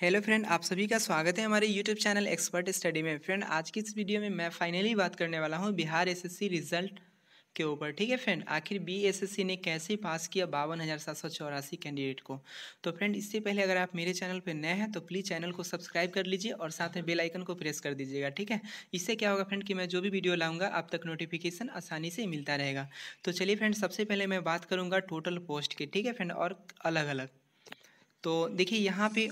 hello friend आप सभी का स्वागत है हमारे यूट्यूब चैनल एक्सपर्ट स्टडी में फ्रेंड आज की इस वीडियो में मैं फाइनली बात करने वाला हूँ बिहार एसएससी रिजल्ट के ऊपर ठीक है फ्रेंड आखिर बीएसएससी ने कैसे पास किया बावन हज़ार सात सौ चौरासी कैंडिडेट को तो फ्रेंड इससे पहले अगर आप मेरे चैनल पर नए हैं तो प्लीज़ चैनल को सब्सक्राइब कर लीजिए और साथ में बेलाइकन को प्रेस कर दीजिएगा ठीक है इससे क्या होगा फ्रेंड कि मैं जो भी वीडियो लाऊंगा आप तक नोटिफिकेशन आसानी से मिलता रहेगा तो चलिए फ्रेंड सबसे पहले मैं बात करूँगा टोटल पोस्ट की ठीक है फ्रेंड और अलग अलग तो देखिए यहाँ पे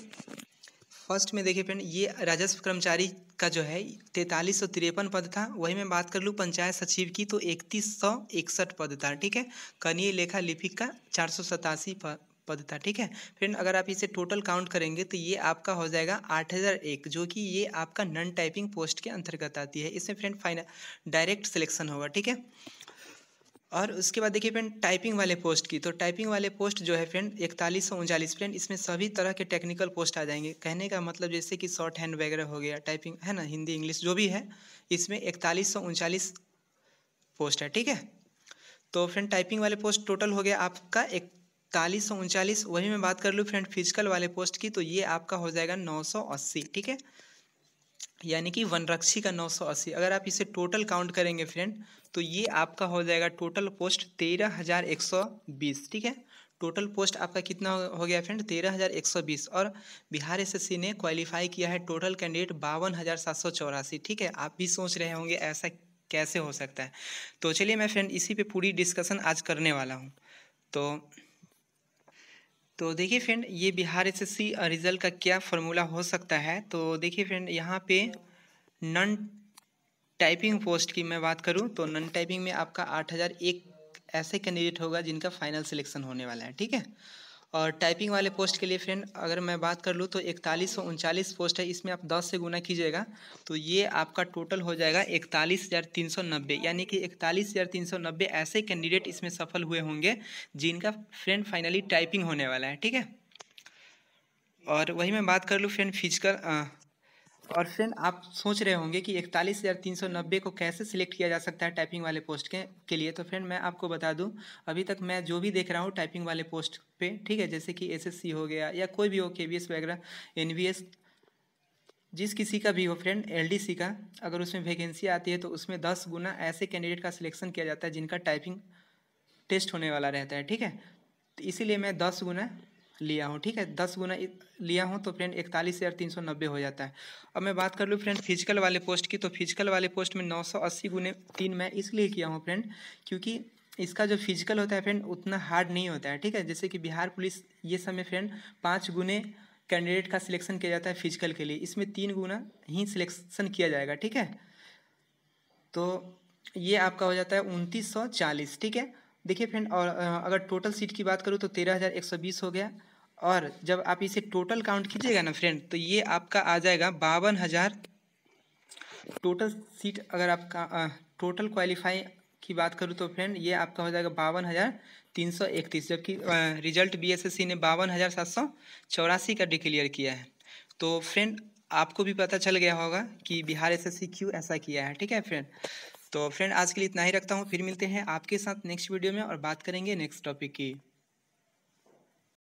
फर्स्ट में देखिए फ्रेंड ये राजस्व कर्मचारी का जो है तैंतालीस सौ तिरपन पद था वही मैं बात कर लूँ पंचायत सचिव की तो इकतीस सौ इकसठ पद था ठीक है कनीय लेखा लिपिक का चार सौ सतासी पद था ठीक है फ्रेंड अगर आप इसे टोटल काउंट करेंगे तो ये आपका हो जाएगा आठ हज़ार एक जो कि ये आपका नॉन टाइपिंग पोस्ट के अंतर्गत आती है इसमें फ्रेंड फाइनल डायरेक्ट सिलेक्शन होगा ठीक है और उसके बाद देखिए फ्रेंड टाइपिंग वाले पोस्ट की तो टाइपिंग वाले पोस्ट जो है फ्रेंड इकतालीस सौ उनचालीस फ्रेंड इसमें सभी तरह के टेक्निकल पोस्ट आ जाएंगे कहने का मतलब जैसे कि शॉर्ट हैंड वगैरह हो गया टाइपिंग है ना हिंदी इंग्लिश जो भी है इसमें इकतालीस सौ उनचालीस पोस्ट है ठीक है तो फ्रेंड टाइपिंग वाले पोस्ट टोटल हो गया आपका इकतालीस सौ उनचालीस वही मैं बात कर लूँ फ्रेंड फिजिकल वाले पोस्ट की तो ये आपका हो जाएगा नौ सौ अस्सी ठीक है यानी कि वनरक्षी का 980 अगर आप इसे टोटल काउंट करेंगे फ्रेंड तो ये आपका हो जाएगा टोटल पोस्ट तेरह हज़ार एक सौ बीस ठीक है टोटल पोस्ट आपका कितना हो गया फ्रेंड तेरह हज़ार एक सौ बीस और बिहार एस ने क्वालिफाई किया है टोटल कैंडिडेट बावन हज़ार सात सौ चौरासी ठीक है आप भी सोच रहे होंगे ऐसा कैसे हो सकता है तो चलिए मैं फ्रेंड इसी पे पूरी डिस्कशन आज करने वाला हूँ तो तो देखिए फ्रेंड ये बिहार एस एस रिज़ल्ट का क्या फॉर्मूला हो सकता है तो देखिए फ्रेंड यहाँ पे नन टाइपिंग पोस्ट की मैं बात करूँ तो नन टाइपिंग में आपका आठ हज़ार एक ऐसे कैंडिडेट होगा जिनका फाइनल सिलेक्शन होने वाला है ठीक है और टाइपिंग वाले पोस्ट के लिए फ्रेंड अगर मैं बात कर लूँ तो इकतालीस सौ उनचालीस पोस्ट है इसमें आप दस से गुना कीजिएगा तो ये आपका टोटल हो जाएगा इकतालीस हज़ार तीन सौ नब्बे यानी कि इकतालीस हज़ार तीन सौ नब्बे ऐसे कैंडिडेट इसमें सफल हुए होंगे जिनका फ्रेंड फाइनली टाइपिंग होने वाला है ठीक है और वही मैं बात कर लूँ फ्रेंड फिजिकल और फ्रेंड आप सोच रहे होंगे कि इकतालीस हज़ार तीन सौ नब्बे को कैसे सिलेक्ट किया जा सकता है टाइपिंग वाले पोस्ट के के लिए तो फ्रेंड मैं आपको बता दूं अभी तक मैं जो भी देख रहा हूँ टाइपिंग वाले पोस्ट पे ठीक है जैसे कि एसएससी हो गया या कोई भी हो के वगैरह एस जिस किसी का भी हो फ्रेंड सी का अगर उसमें वैकेंसी आती है तो उसमें दस गुना ऐसे कैंडिडेट का सिलेक्शन किया जाता है जिनका टाइपिंग टेस्ट होने वाला रहता है ठीक है तो इसीलिए मैं दस गुना लिया हूँ ठीक है दस गुना लिया हूँ तो फ्रेंड इकतालीस हज़ार तीन सौ नब्बे हो जाता है अब मैं बात कर लूँ फ्रेंड फिजिकल वाले पोस्ट की तो फिजिकल वाले पोस्ट में नौ सौ अस्सी गुने तीन मैं इसलिए किया हूँ फ्रेंड क्योंकि इसका जो फिजिकल होता है फ्रेंड उतना हार्ड नहीं होता है ठीक है जैसे कि बिहार पुलिस ये समय फ्रेंड पाँच गुने कैंडिडेट का सिलेक्शन किया जाता है फिजिकल के लिए इसमें तीन गुना ही सिलेक्शन किया जाएगा ठीक है तो ये आपका हो जाता है उनतीस सौ चालीस ठीक है देखिए फ्रेंड और अगर टोटल सीट की बात करूँ तो तेरह हज़ार एक सौ बीस हो गया और जब आप इसे टोटल काउंट कीजिएगा ना फ्रेंड तो ये आपका आ जाएगा बावन हज़ार टोटल सीट अगर आपका टोटल क्वालिफाई की बात करूँ तो फ्रेंड ये आपका हो जाएगा बावन हज़ार तीन सौ इकतीस जबकि रिजल्ट बीएसएससी ने बावन हज़ार सात सौ चौरासी का डिक्लेयर किया है तो फ्रेंड आपको भी पता चल गया होगा कि बिहार एस क्यों ऐसा किया है ठीक है फ्रेंड तो फ्रेंड आज के लिए इतना ही रखता हूँ फिर मिलते हैं आपके साथ नेक्स्ट वीडियो में और बात करेंगे नेक्स्ट टॉपिक की